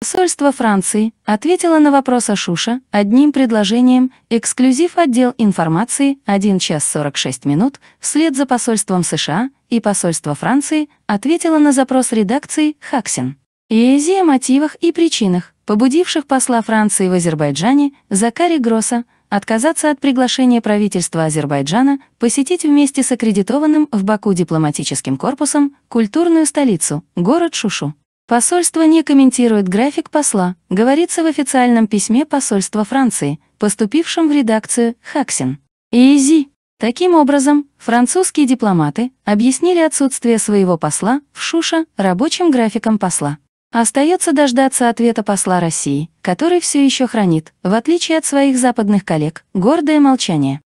Посольство Франции ответило на вопрос Ашуша одним предложением «Эксклюзив отдел информации 1 час 46 минут» вслед за посольством США и посольство Франции ответило на запрос редакции «Хаксин». Ези о мотивах и причинах, побудивших посла Франции в Азербайджане Закари Гросса отказаться от приглашения правительства Азербайджана посетить вместе с аккредитованным в Баку дипломатическим корпусом культурную столицу, город Шушу. Посольство не комментирует график посла, говорится в официальном письме посольства Франции, поступившем в редакцию «Хаксин». Изи. Таким образом, французские дипломаты объяснили отсутствие своего посла в Шуша рабочим графиком посла. Остается дождаться ответа посла России, который все еще хранит, в отличие от своих западных коллег, гордое молчание.